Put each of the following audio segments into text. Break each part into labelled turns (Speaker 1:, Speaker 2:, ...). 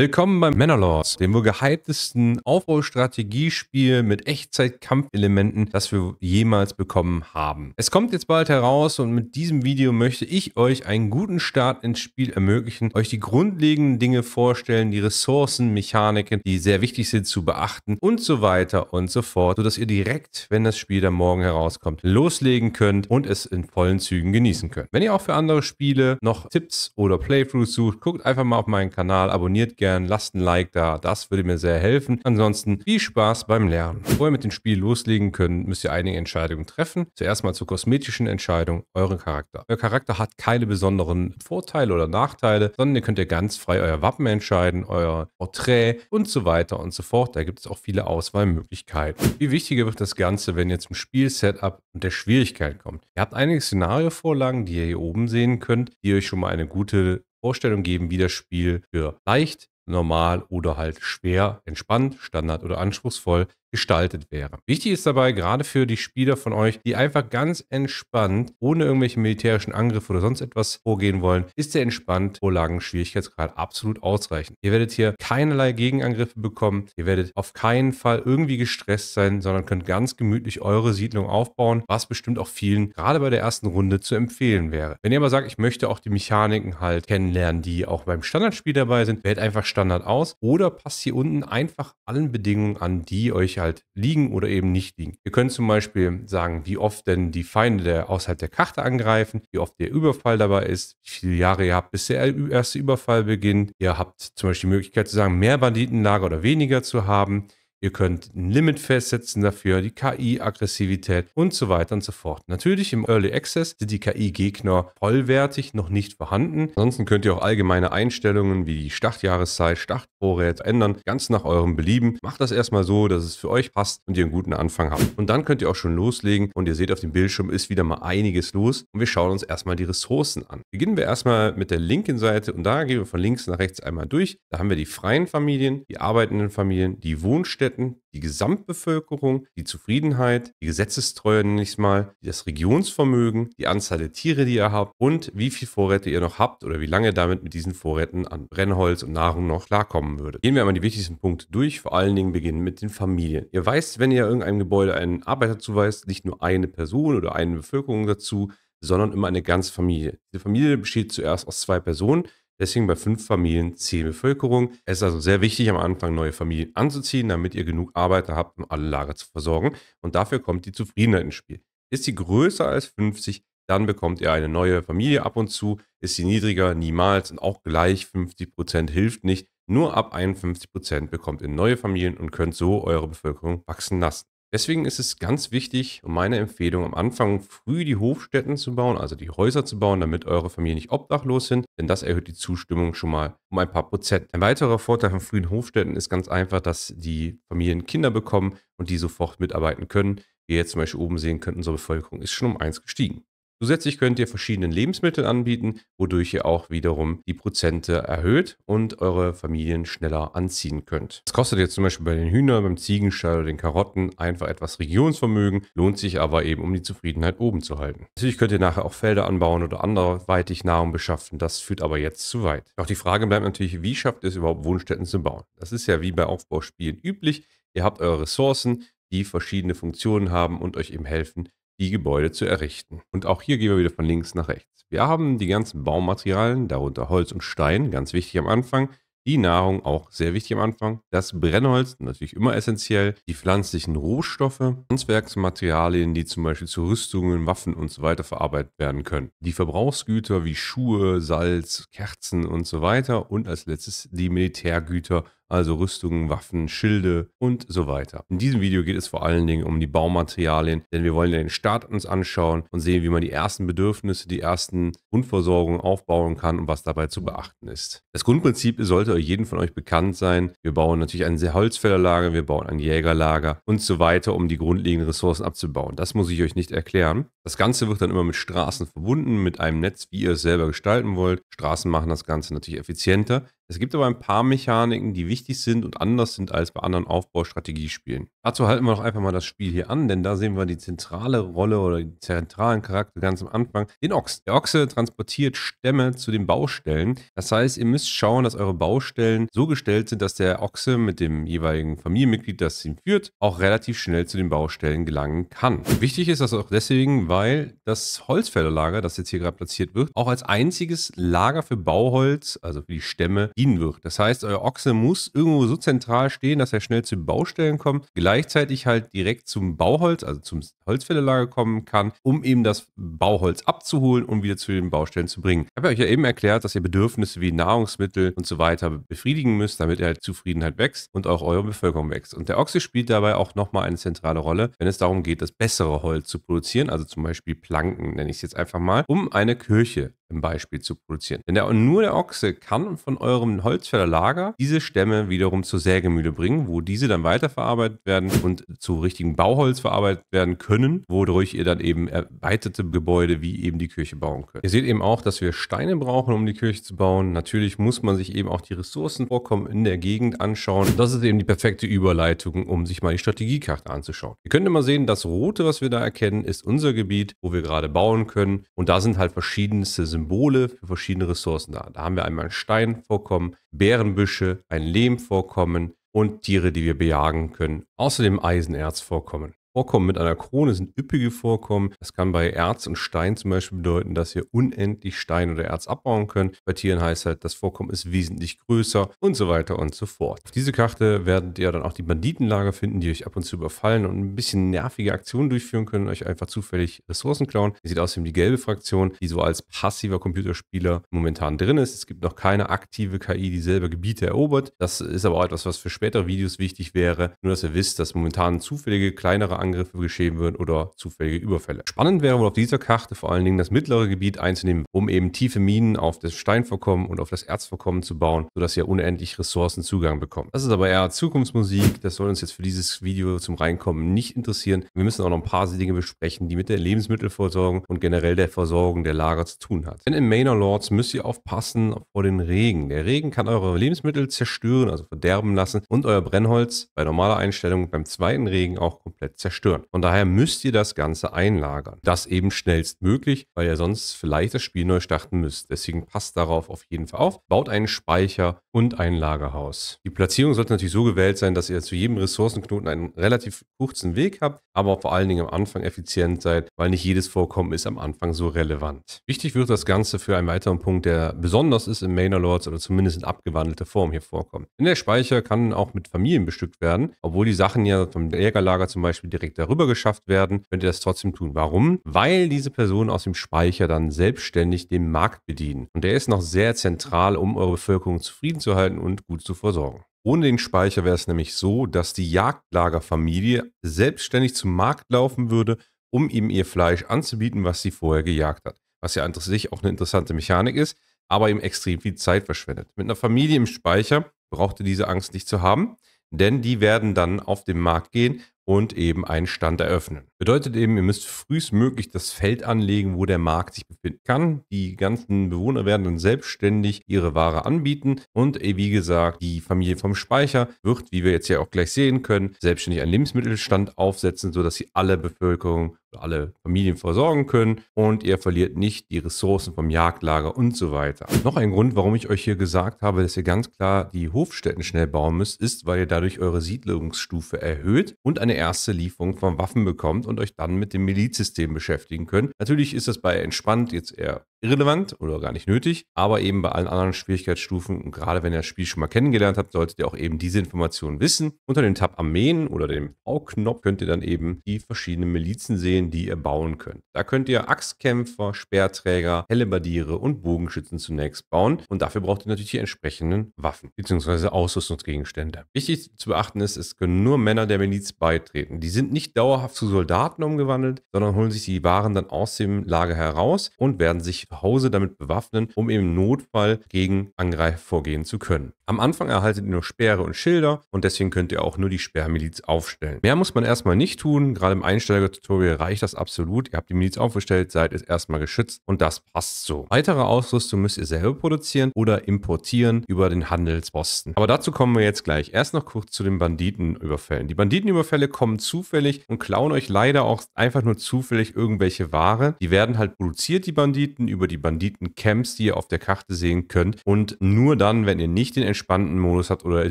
Speaker 1: Willkommen beim Manor dem wohl gehyptesten Aufbaustrategiespiel mit Echtzeitkampfelementen, das wir jemals bekommen haben. Es kommt jetzt bald heraus und mit diesem Video möchte ich euch einen guten Start ins Spiel ermöglichen, euch die grundlegenden Dinge vorstellen, die Ressourcen, Mechaniken, die sehr wichtig sind zu beachten und so weiter und so fort, sodass ihr direkt, wenn das Spiel dann morgen herauskommt, loslegen könnt und es in vollen Zügen genießen könnt. Wenn ihr auch für andere Spiele noch Tipps oder Playthroughs sucht, guckt einfach mal auf meinen Kanal, abonniert gerne gern, lasst ein Like da, das würde mir sehr helfen. Ansonsten viel Spaß beim Lernen. Bevor ihr mit dem Spiel loslegen könnt, müsst ihr einige Entscheidungen treffen. Zuerst mal zur kosmetischen Entscheidung, euren Charakter. Euer Charakter hat keine besonderen Vorteile oder Nachteile, sondern ihr könnt ja ganz frei euer Wappen entscheiden, euer Porträt und so weiter und so fort. Da gibt es auch viele Auswahlmöglichkeiten. Wie wichtiger wird das Ganze, wenn ihr zum Spiel-Setup und der Schwierigkeit kommt? Ihr habt einige Szenariovorlagen, die ihr hier oben sehen könnt, die euch schon mal eine gute Vorstellung geben, wie das Spiel für leicht, normal oder halt schwer, entspannt, standard oder anspruchsvoll gestaltet wäre. Wichtig ist dabei gerade für die Spieler von euch, die einfach ganz entspannt, ohne irgendwelche militärischen Angriffe oder sonst etwas vorgehen wollen, ist der entspannt Vorlagen-Schwierigkeitsgrad absolut ausreichend. Ihr werdet hier keinerlei Gegenangriffe bekommen, ihr werdet auf keinen Fall irgendwie gestresst sein, sondern könnt ganz gemütlich eure Siedlung aufbauen, was bestimmt auch vielen gerade bei der ersten Runde zu empfehlen wäre. Wenn ihr aber sagt, ich möchte auch die Mechaniken halt kennenlernen, die auch beim Standardspiel dabei sind, wählt einfach Standard aus oder passt hier unten einfach allen Bedingungen an, die euch halt liegen oder eben nicht liegen. Ihr könnt zum Beispiel sagen, wie oft denn die Feinde der, außerhalb der Karte angreifen, wie oft der Überfall dabei ist, wie viele Jahre ihr habt, bis der erste Überfall beginnt. Ihr habt zum Beispiel die Möglichkeit zu sagen, mehr Banditenlager oder weniger zu haben. Ihr könnt ein Limit festsetzen dafür, die KI-Aggressivität und so weiter und so fort. Natürlich im Early Access sind die KI-Gegner vollwertig noch nicht vorhanden. Ansonsten könnt ihr auch allgemeine Einstellungen wie die Startjahreszeit, Startvorräte ändern, ganz nach eurem Belieben. Macht das erstmal so, dass es für euch passt und ihr einen guten Anfang habt. Und dann könnt ihr auch schon loslegen und ihr seht auf dem Bildschirm ist wieder mal einiges los und wir schauen uns erstmal die Ressourcen an. Beginnen wir erstmal mit der linken Seite und da gehen wir von links nach rechts einmal durch. Da haben wir die freien Familien, die arbeitenden Familien, die Wohnstätten, Abgeordneten, die Gesamtbevölkerung, die Zufriedenheit, die Gesetzestreue nenne ich es mal, das Regionsvermögen, die Anzahl der Tiere, die ihr habt und wie viel Vorräte ihr noch habt oder wie lange damit mit diesen Vorräten an Brennholz und Nahrung noch klarkommen würdet. Gehen wir einmal die wichtigsten Punkte durch, vor allen Dingen beginnen mit den Familien. Ihr weißt, wenn ihr irgendeinem Gebäude einen Arbeiter zuweist, nicht nur eine Person oder eine Bevölkerung dazu, sondern immer eine ganze Familie. Diese Familie besteht zuerst aus zwei Personen, Deswegen bei fünf Familien zehn Bevölkerung. Es ist also sehr wichtig, am Anfang neue Familien anzuziehen, damit ihr genug Arbeiter habt, um alle Lager zu versorgen. Und dafür kommt die Zufriedenheit ins Spiel. Ist sie größer als 50, dann bekommt ihr eine neue Familie ab und zu. Ist sie niedriger, niemals und auch gleich 50% hilft nicht. Nur ab 51% bekommt ihr neue Familien und könnt so eure Bevölkerung wachsen lassen. Deswegen ist es ganz wichtig, meine Empfehlung, am Anfang früh die Hofstätten zu bauen, also die Häuser zu bauen, damit eure Familie nicht obdachlos sind, denn das erhöht die Zustimmung schon mal um ein paar Prozent. Ein weiterer Vorteil von frühen Hofstätten ist ganz einfach, dass die Familien Kinder bekommen und die sofort mitarbeiten können. Wie ihr jetzt zum Beispiel oben sehen könnt, unsere Bevölkerung ist schon um eins gestiegen. Zusätzlich könnt ihr verschiedene Lebensmittel anbieten, wodurch ihr auch wiederum die Prozente erhöht und eure Familien schneller anziehen könnt. Das kostet jetzt zum Beispiel bei den Hühnern, beim Ziegenstall oder den Karotten einfach etwas Regionsvermögen, lohnt sich aber eben, um die Zufriedenheit oben zu halten. Natürlich könnt ihr nachher auch Felder anbauen oder anderweitig Nahrung beschaffen, das führt aber jetzt zu weit. Doch die Frage bleibt natürlich, wie schafft ihr es überhaupt, Wohnstätten zu bauen? Das ist ja wie bei Aufbauspielen üblich. Ihr habt eure Ressourcen, die verschiedene Funktionen haben und euch eben helfen, die Gebäude zu errichten. Und auch hier gehen wir wieder von links nach rechts. Wir haben die ganzen Baumaterialien, darunter Holz und Stein, ganz wichtig am Anfang. Die Nahrung auch sehr wichtig am Anfang. Das Brennholz natürlich immer essentiell. Die pflanzlichen Rohstoffe, Handwerksmaterialien, die zum Beispiel zu Rüstungen, Waffen und so weiter verarbeitet werden können. Die Verbrauchsgüter wie Schuhe, Salz, Kerzen und so weiter. Und als letztes die Militärgüter also Rüstungen, Waffen, Schilde und so weiter. In diesem Video geht es vor allen Dingen um die Baumaterialien, denn wir wollen den Start uns anschauen und sehen, wie man die ersten Bedürfnisse, die ersten Grundversorgungen aufbauen kann und was dabei zu beachten ist. Das Grundprinzip sollte jedem von euch bekannt sein. Wir bauen natürlich ein Holzfällerlager, wir bauen ein Jägerlager und so weiter, um die grundlegenden Ressourcen abzubauen. Das muss ich euch nicht erklären. Das Ganze wird dann immer mit Straßen verbunden, mit einem Netz, wie ihr es selber gestalten wollt. Straßen machen das Ganze natürlich effizienter. Es gibt aber ein paar Mechaniken, die wichtig sind und anders sind als bei anderen Aufbaustrategiespielen. Dazu halten wir doch einfach mal das Spiel hier an, denn da sehen wir die zentrale Rolle oder den zentralen Charakter ganz am Anfang, den Ochs. Der Ochse transportiert Stämme zu den Baustellen. Das heißt, ihr müsst schauen, dass eure Baustellen so gestellt sind, dass der Ochse mit dem jeweiligen Familienmitglied, das ihn führt, auch relativ schnell zu den Baustellen gelangen kann. Wichtig ist das auch deswegen, weil das Holzfällerlager, das jetzt hier gerade platziert wird, auch als einziges Lager für Bauholz, also für die Stämme, bedienen wird. Das heißt, euer Ochse muss irgendwo so zentral stehen, dass er schnell zu Baustellen kommt, gleichzeitig halt direkt zum Bauholz, also zum Holzfällerlager kommen kann, um eben das Bauholz abzuholen und wieder zu den Baustellen zu bringen. Ich habe euch ja eben erklärt, dass ihr Bedürfnisse wie Nahrungsmittel und so weiter befriedigen müsst, damit er halt Zufriedenheit wächst und auch eure Bevölkerung wächst. Und der Ochse spielt dabei auch nochmal eine zentrale Rolle, wenn es darum geht, das bessere Holz zu produzieren, also zum Beispiel Planken, nenne ich es jetzt einfach mal, um eine Kirche im Beispiel zu produzieren. Denn der, nur der Ochse kann von eurem Holzfällerlager diese Stämme wiederum zur Sägemühle bringen, wo diese dann weiterverarbeitet werden und zu richtigen Bauholz verarbeitet werden können, wodurch ihr dann eben erweiterte Gebäude wie eben die Kirche bauen könnt. Ihr seht eben auch, dass wir Steine brauchen, um die Kirche zu bauen. Natürlich muss man sich eben auch die Ressourcenvorkommen in der Gegend anschauen. Das ist eben die perfekte Überleitung, um sich mal die Strategiekarte anzuschauen. Ihr könnt immer sehen, das Rote, was wir da erkennen, ist unser Gebiet, wo wir gerade bauen können. Und da sind halt verschiedenste Symbole Symbole für verschiedene Ressourcen da. Da haben wir einmal ein Steinvorkommen, Bärenbüsche, ein Lehmvorkommen und Tiere, die wir bejagen können. Außerdem Eisenerzvorkommen. Vorkommen mit einer Krone sind üppige Vorkommen. Das kann bei Erz und Stein zum Beispiel bedeuten, dass ihr unendlich Stein oder Erz abbauen könnt. Bei Tieren heißt halt, das Vorkommen ist wesentlich größer und so weiter und so fort. Auf diese Karte werdet ihr dann auch die Banditenlager finden, die euch ab und zu überfallen und ein bisschen nervige Aktionen durchführen können, euch einfach zufällig Ressourcen klauen. Ihr seht außerdem die gelbe Fraktion, die so als passiver Computerspieler momentan drin ist. Es gibt noch keine aktive KI, die selber Gebiete erobert. Das ist aber auch etwas, was für spätere Videos wichtig wäre. Nur, dass ihr wisst, dass momentan zufällige, kleinere Angriffe geschehen würden oder zufällige Überfälle. Spannend wäre wohl auf dieser Karte vor allen Dingen das mittlere Gebiet einzunehmen, um eben tiefe Minen auf das Steinvorkommen und auf das Erzvorkommen zu bauen, sodass ihr unendlich Ressourcenzugang bekommt. Das ist aber eher Zukunftsmusik. Das soll uns jetzt für dieses Video zum Reinkommen nicht interessieren. Wir müssen auch noch ein paar Dinge besprechen, die mit der Lebensmittelversorgung und generell der Versorgung der Lager zu tun hat. Denn im Manor Lords müsst ihr aufpassen vor den Regen. Der Regen kann eure Lebensmittel zerstören, also verderben lassen und euer Brennholz bei normaler Einstellung beim zweiten Regen auch komplett zerstören zerstören. Von daher müsst ihr das Ganze einlagern. Das eben schnellstmöglich, weil ihr sonst vielleicht das Spiel neu starten müsst. Deswegen passt darauf auf jeden Fall auf. Baut einen Speicher und ein Lagerhaus. Die Platzierung sollte natürlich so gewählt sein, dass ihr zu jedem Ressourcenknoten einen relativ kurzen Weg habt, aber vor allen Dingen am Anfang effizient seid, weil nicht jedes Vorkommen ist am Anfang so relevant. Wichtig wird das Ganze für einen weiteren Punkt, der besonders ist im Manor Lords oder zumindest in abgewandelter Form hier vorkommen. Denn der Speicher kann auch mit Familien bestückt werden, obwohl die Sachen ja vom Jägerlager zum Beispiel direkt direkt darüber geschafft werden, könnt ihr das trotzdem tun. Warum? Weil diese Personen aus dem Speicher dann selbstständig den Markt bedienen. Und der ist noch sehr zentral, um eure Bevölkerung zufrieden zu halten und gut zu versorgen. Ohne den Speicher wäre es nämlich so, dass die Jagdlagerfamilie selbstständig zum Markt laufen würde, um ihm ihr Fleisch anzubieten, was sie vorher gejagt hat. Was ja an sich auch eine interessante Mechanik ist, aber ihm extrem viel Zeit verschwendet. Mit einer Familie im Speicher braucht ihr diese Angst nicht zu haben, denn die werden dann auf den Markt gehen und eben einen Stand eröffnen. Bedeutet eben, ihr müsst frühestmöglich das Feld anlegen, wo der Markt sich befinden kann. Die ganzen Bewohner werden dann selbstständig ihre Ware anbieten und wie gesagt, die Familie vom Speicher wird, wie wir jetzt ja auch gleich sehen können, selbstständig einen Lebensmittelstand aufsetzen, sodass sie alle Bevölkerung alle Familien versorgen können und ihr verliert nicht die Ressourcen vom Jagdlager und so weiter. Noch ein Grund, warum ich euch hier gesagt habe, dass ihr ganz klar die Hofstätten schnell bauen müsst, ist, weil ihr dadurch eure Siedlungsstufe erhöht und eine erste Lieferung von Waffen bekommt und euch dann mit dem Milizsystem beschäftigen könnt. Natürlich ist das bei entspannt jetzt eher irrelevant oder gar nicht nötig, aber eben bei allen anderen Schwierigkeitsstufen und gerade wenn ihr das Spiel schon mal kennengelernt habt, solltet ihr auch eben diese Informationen wissen. Unter dem Tab Armeen oder dem V-Knopf könnt ihr dann eben die verschiedenen Milizen sehen, die ihr bauen könnt. Da könnt ihr Axtkämpfer, Speerträger, Hellebardiere und Bogenschützen zunächst bauen und dafür braucht ihr natürlich die entsprechenden Waffen bzw. Ausrüstungsgegenstände. Wichtig zu beachten ist, es können nur Männer der Miliz beitreten. Die sind nicht dauerhaft zu Soldaten umgewandelt, sondern holen sich die Waren dann aus dem Lager heraus und werden sich zu Hause damit bewaffnen, um im Notfall gegen Angreifer vorgehen zu können. Am Anfang erhaltet ihr nur Sperre und Schilder und deswegen könnt ihr auch nur die Sperrmiliz aufstellen. Mehr muss man erstmal nicht tun, gerade im Einsteiger-Tutorial reicht das absolut. Ihr habt die Miliz aufgestellt, seid es erstmal geschützt und das passt so. Weitere Ausrüstung müsst ihr selber produzieren oder importieren über den Handelsposten. Aber dazu kommen wir jetzt gleich. Erst noch kurz zu den Banditenüberfällen. Die Banditenüberfälle kommen zufällig und klauen euch leider auch einfach nur zufällig irgendwelche Ware. Die werden halt produziert, die Banditen, über über die Banditen-Camps, die ihr auf der Karte sehen könnt und nur dann, wenn ihr nicht den entspannten Modus habt oder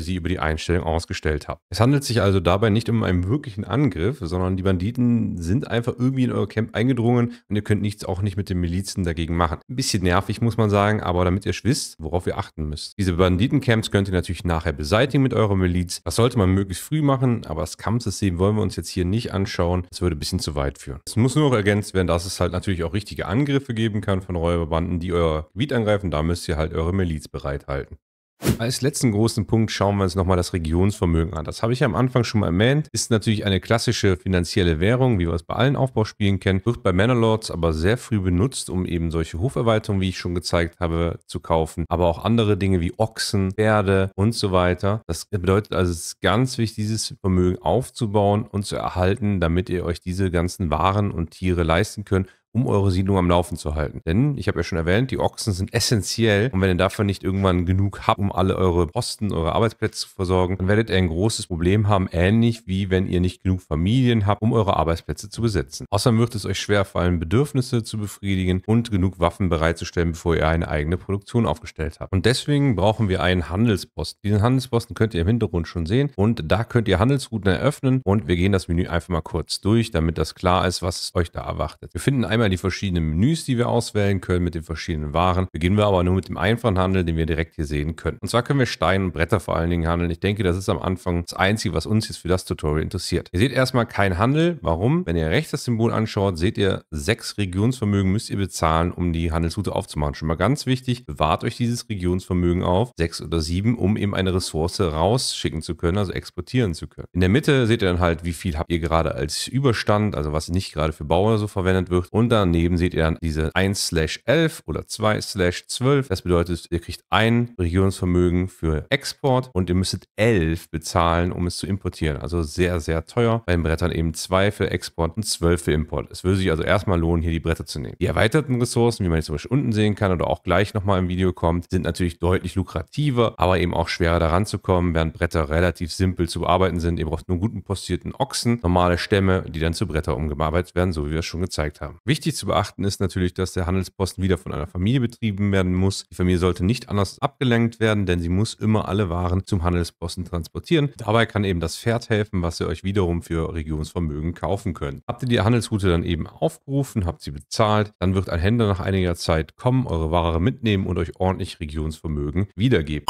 Speaker 1: sie über die Einstellung ausgestellt habt. Es handelt sich also dabei nicht um einen wirklichen Angriff, sondern die Banditen sind einfach irgendwie in euer Camp eingedrungen und ihr könnt nichts auch nicht mit den Milizen dagegen machen. Ein bisschen nervig muss man sagen, aber damit ihr wisst, worauf ihr achten müsst. Diese Banditen-Camps könnt ihr natürlich nachher beseitigen mit eurer Miliz. Das sollte man möglichst früh machen, aber das Kampfsystem wollen wir uns jetzt hier nicht anschauen. Das würde ein bisschen zu weit führen. Es muss nur noch ergänzt werden, dass es halt natürlich auch richtige Angriffe geben kann von Räuberbanden, die euer Gebiet angreifen. Da müsst ihr halt eure Miliz bereithalten. Als letzten großen Punkt schauen wir uns nochmal das Regionsvermögen an. Das habe ich ja am Anfang schon mal erwähnt. Ist natürlich eine klassische finanzielle Währung, wie wir es bei allen Aufbauspielen kennen. Wird bei Manorlords aber sehr früh benutzt, um eben solche Hoferweiterungen, wie ich schon gezeigt habe, zu kaufen. Aber auch andere Dinge wie Ochsen, Pferde und so weiter. Das bedeutet also, es ist ganz wichtig, dieses Vermögen aufzubauen und zu erhalten, damit ihr euch diese ganzen Waren und Tiere leisten könnt um eure Siedlung am Laufen zu halten. Denn, ich habe ja schon erwähnt, die Ochsen sind essentiell und wenn ihr davon nicht irgendwann genug habt, um alle eure Posten, eure Arbeitsplätze zu versorgen, dann werdet ihr ein großes Problem haben, ähnlich wie wenn ihr nicht genug Familien habt, um eure Arbeitsplätze zu besetzen. Außerdem wird es euch schwer fallen, Bedürfnisse zu befriedigen und genug Waffen bereitzustellen, bevor ihr eine eigene Produktion aufgestellt habt. Und deswegen brauchen wir einen Handelsposten. Diesen Handelsposten könnt ihr im Hintergrund schon sehen und da könnt ihr Handelsrouten eröffnen und wir gehen das Menü einfach mal kurz durch, damit das klar ist, was euch da erwartet. Wir finden einmal einmal die verschiedenen Menüs, die wir auswählen können mit den verschiedenen Waren. Beginnen wir aber nur mit dem einfachen Handel, den wir direkt hier sehen können. Und zwar können wir Steine und Bretter vor allen Dingen handeln. Ich denke, das ist am Anfang das Einzige, was uns jetzt für das Tutorial interessiert. Ihr seht erstmal kein Handel. Warum? Wenn ihr rechts das Symbol anschaut, seht ihr, sechs Regionsvermögen müsst ihr bezahlen, um die Handelsroute aufzumachen. Schon mal ganz wichtig, bewahrt euch dieses Regionsvermögen auf, sechs oder sieben, um eben eine Ressource rausschicken zu können, also exportieren zu können. In der Mitte seht ihr dann halt, wie viel habt ihr gerade als Überstand, also was nicht gerade für Bauern so verwendet wird und daneben seht ihr dann diese 1/11 oder 2/12. Das bedeutet, ihr kriegt ein Regionsvermögen für Export und ihr müsstet 11 bezahlen, um es zu importieren. Also sehr, sehr teuer. Bei den Brettern eben 2 für Export und 12 für Import. Es würde sich also erstmal lohnen, hier die Bretter zu nehmen. Die erweiterten Ressourcen, wie man jetzt zum Beispiel unten sehen kann oder auch gleich nochmal im Video kommt, sind natürlich deutlich lukrativer, aber eben auch schwerer daran zu kommen, während Bretter relativ simpel zu bearbeiten sind. Ihr braucht nur guten postierten Ochsen, normale Stämme, die dann zu Bretter umgearbeitet werden, so wie wir es schon gezeigt haben. Wichtig Wichtig zu beachten ist natürlich, dass der Handelsposten wieder von einer Familie betrieben werden muss. Die Familie sollte nicht anders abgelenkt werden, denn sie muss immer alle Waren zum Handelsposten transportieren. Dabei kann eben das Pferd helfen, was ihr euch wiederum für Regionsvermögen kaufen könnt. Habt ihr die Handelsroute dann eben aufgerufen, habt sie bezahlt, dann wird ein Händler nach einiger Zeit kommen, eure Ware mitnehmen und euch ordentlich Regionsvermögen wiedergeben.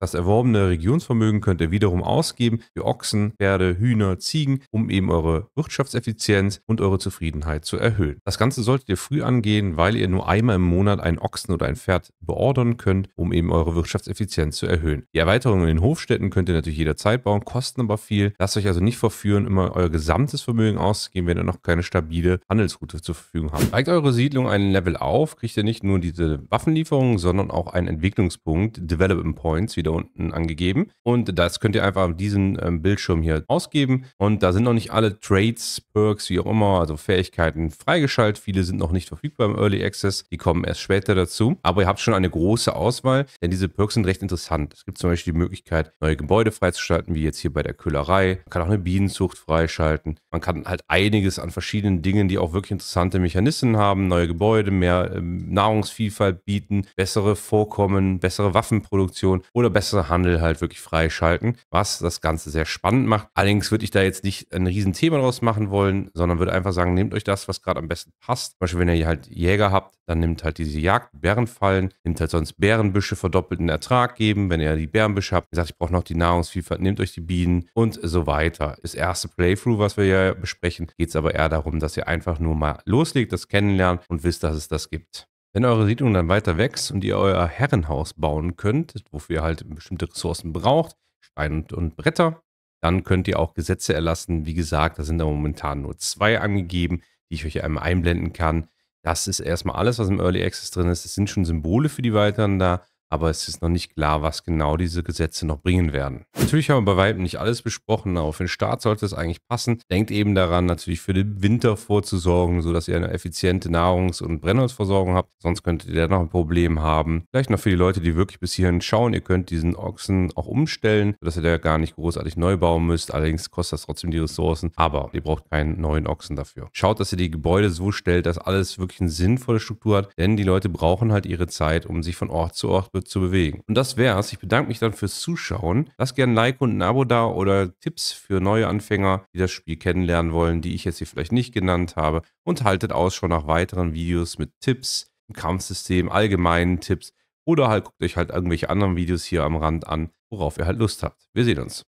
Speaker 1: Das erworbene Regionsvermögen könnt ihr wiederum ausgeben für Ochsen, Pferde, Hühner, Ziegen, um eben eure Wirtschaftseffizienz und eure Zufriedenheit zu erhöhen. Das Ganze solltet ihr früh angehen, weil ihr nur einmal im Monat einen Ochsen oder ein Pferd beordern könnt, um eben eure Wirtschaftseffizienz zu erhöhen. Die Erweiterung in den Hofstädten könnt ihr natürlich jederzeit bauen, kosten aber viel. Lasst euch also nicht verführen, immer euer gesamtes Vermögen auszugeben, wenn ihr noch keine stabile Handelsroute zur Verfügung habt. Steigt eure Siedlung einen Level auf, kriegt ihr nicht nur diese Waffenlieferungen, sondern auch einen Entwicklungspunkt, Development Points, wie wieder unten angegeben. Und das könnt ihr einfach diesen ähm, Bildschirm hier ausgeben. Und da sind noch nicht alle Trades, Perks, wie auch immer, also Fähigkeiten freigeschaltet. Viele sind noch nicht verfügbar im Early Access. Die kommen erst später dazu. Aber ihr habt schon eine große Auswahl, denn diese Perks sind recht interessant. Es gibt zum Beispiel die Möglichkeit, neue Gebäude freizuschalten, wie jetzt hier bei der Kühlerei. Man kann auch eine Bienenzucht freischalten. Man kann halt einiges an verschiedenen Dingen, die auch wirklich interessante Mechanismen haben, neue Gebäude, mehr ähm, Nahrungsvielfalt bieten, bessere Vorkommen, bessere Waffenproduktion oder besser Handel halt wirklich freischalten, was das Ganze sehr spannend macht. Allerdings würde ich da jetzt nicht ein Riesenthema draus machen wollen, sondern würde einfach sagen, nehmt euch das, was gerade am besten passt. Zum Beispiel, wenn ihr halt Jäger habt, dann nehmt halt diese Jagd, Bärenfallen, nimmt halt sonst Bärenbüsche verdoppelten Ertrag geben. Wenn ihr die Bärenbüsche habt, ihr sagt, ich brauche noch die Nahrungsvielfalt, nehmt euch die Bienen und so weiter. Das erste Playthrough, was wir ja besprechen, geht es aber eher darum, dass ihr einfach nur mal loslegt, das kennenlernt und wisst, dass es das gibt. Wenn eure Siedlung dann weiter wächst und ihr euer Herrenhaus bauen könnt, wofür ihr halt bestimmte Ressourcen braucht, Stein und Bretter, dann könnt ihr auch Gesetze erlassen. Wie gesagt, da sind da momentan nur zwei angegeben, die ich euch einmal einblenden kann. Das ist erstmal alles, was im Early Access drin ist. Es sind schon Symbole für die weiteren da aber es ist noch nicht klar, was genau diese Gesetze noch bringen werden. Natürlich haben wir bei weitem nicht alles besprochen, aber für den Start sollte es eigentlich passen. Denkt eben daran, natürlich für den Winter vorzusorgen, sodass ihr eine effiziente Nahrungs- und Brennholzversorgung habt, sonst könntet ihr da noch ein Problem haben. Vielleicht noch für die Leute, die wirklich bis hierhin schauen, ihr könnt diesen Ochsen auch umstellen, sodass ihr da gar nicht großartig neu bauen müsst, allerdings kostet das trotzdem die Ressourcen, aber ihr braucht keinen neuen Ochsen dafür. Schaut, dass ihr die Gebäude so stellt, dass alles wirklich eine sinnvolle Struktur hat, denn die Leute brauchen halt ihre Zeit, um sich von Ort zu Ort zu bewegen. Und das wär's. Ich bedanke mich dann fürs Zuschauen. Lasst gerne ein Like und ein Abo da oder Tipps für neue Anfänger, die das Spiel kennenlernen wollen, die ich jetzt hier vielleicht nicht genannt habe. Und haltet schon nach weiteren Videos mit Tipps, Kampfsystem, allgemeinen Tipps. Oder halt guckt euch halt irgendwelche anderen Videos hier am Rand an, worauf ihr halt Lust habt. Wir sehen uns.